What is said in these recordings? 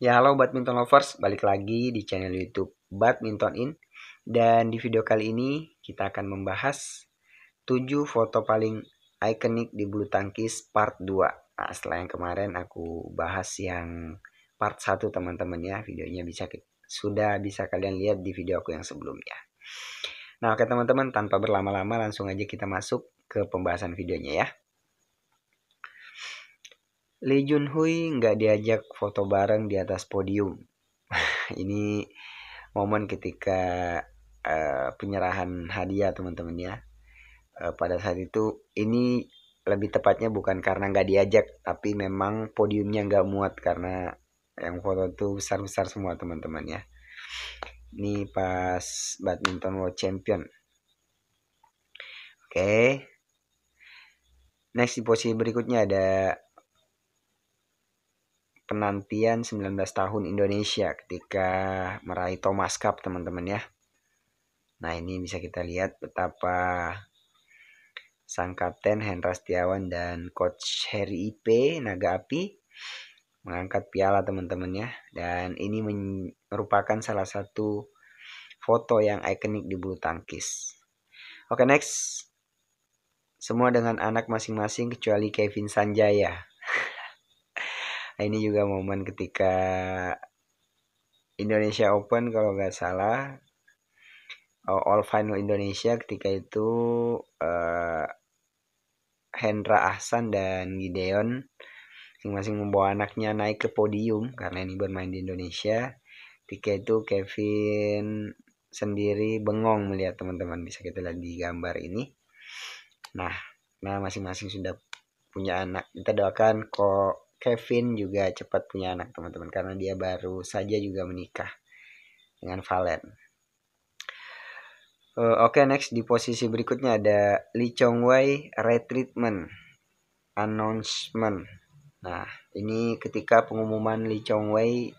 Ya halo badminton lovers, balik lagi di channel YouTube Badminton In. Dan di video kali ini kita akan membahas 7 foto paling ikonik di bulu tangkis part 2. Nah, setelah yang kemarin aku bahas yang part 1 teman-teman ya, videonya bisa sudah bisa kalian lihat di video aku yang sebelumnya. Nah, oke teman-teman, tanpa berlama-lama langsung aja kita masuk ke pembahasan videonya ya. Lee Jun Hui nggak diajak foto bareng di atas podium. Ini momen ketika uh, penyerahan hadiah teman-teman ya. Uh, pada saat itu ini lebih tepatnya bukan karena nggak diajak, tapi memang podiumnya nggak muat karena yang foto itu besar-besar semua teman-teman ya. Ini pas badminton world champion. Oke. Okay. Next di posisi berikutnya ada penantian 19 tahun Indonesia ketika meraih Thomas Cup teman-teman ya. Nah ini bisa kita lihat betapa sang kapten Hendra Setiawan dan coach Harry IP Naga Api mengangkat piala teman-teman ya. Dan ini merupakan salah satu foto yang ikonik di bulu tangkis. Oke next. Semua dengan anak masing-masing kecuali Kevin Sanjaya. Nah, ini juga momen ketika Indonesia Open kalau nggak salah All Final Indonesia ketika itu uh, Hendra Ahsan dan Gideon masing-masing membawa anaknya naik ke podium karena ini bermain di Indonesia. Ketika itu Kevin sendiri bengong melihat teman-teman bisa kita lihat di gambar ini. Nah, nah masing-masing sudah punya anak. Kita doakan kok Kevin juga cepat punya anak teman-teman karena dia baru saja juga menikah dengan Valen. Uh, Oke okay, next di posisi berikutnya ada Lee Chong Wei retreatment announcement. Nah ini ketika pengumuman Lee Chong Wei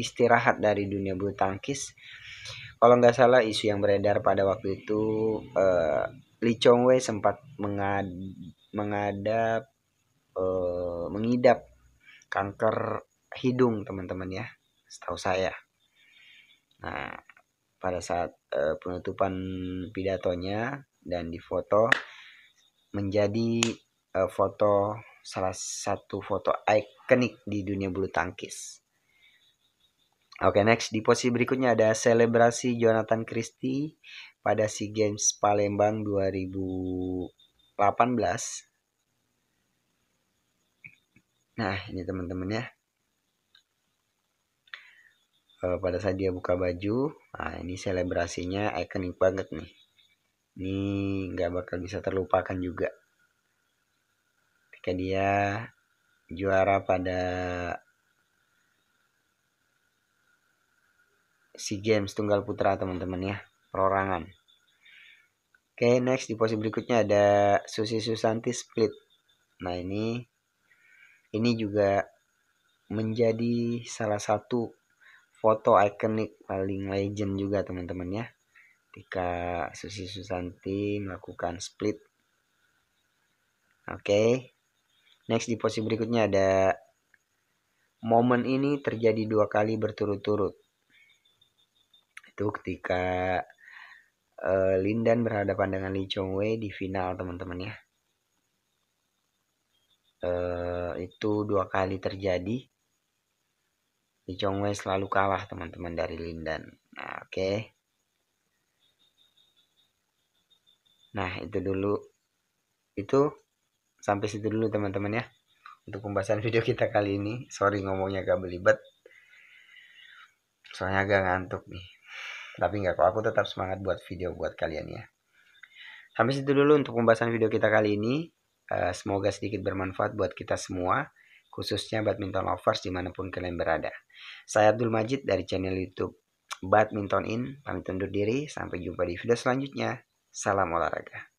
istirahat dari dunia bulu tangkis. Kalau nggak salah isu yang beredar pada waktu itu uh, Lee Chong Wei sempat mengad mengadap eh, mengidap kanker hidung teman-teman ya setahu saya nah pada saat eh, penutupan pidatonya dan di foto menjadi eh, foto salah satu foto ikonik di dunia bulu tangkis Oke okay, next di posisi berikutnya ada selebrasi Jonathan Christie pada SEA Games Palembang 2018 Nah, ini teman-teman ya. E, pada saat dia buka baju, nah ini selebrasinya ikonik banget nih. Ini nggak bakal bisa terlupakan juga. Ketika dia juara pada SEA Games Tunggal Putra teman-teman ya, perorangan. Oke, next di posisi berikutnya ada Susi Susanti Split. Nah, ini ini juga menjadi salah satu foto ikonik paling legend juga teman-teman ya. Ketika Susi Susanti melakukan split. Oke. Okay. Next di posisi berikutnya ada momen ini terjadi dua kali berturut-turut. Itu ketika uh, Lindan berhadapan dengan Lee Chong Wei di final teman-teman ya eh, itu dua kali terjadi Li Chongwei selalu kalah teman-teman dari Lindan nah, oke okay. nah itu dulu itu sampai situ dulu teman-teman ya untuk pembahasan video kita kali ini sorry ngomongnya agak belibet soalnya agak ngantuk nih tapi nggak kok aku tetap semangat buat video buat kalian ya sampai situ dulu untuk pembahasan video kita kali ini Eh, semoga sedikit bermanfaat buat kita semua, khususnya badminton lovers dimanapun kalian berada. Saya Abdul Majid dari channel YouTube Badminton In, pamit undur diri, sampai jumpa di video selanjutnya. Salam olahraga.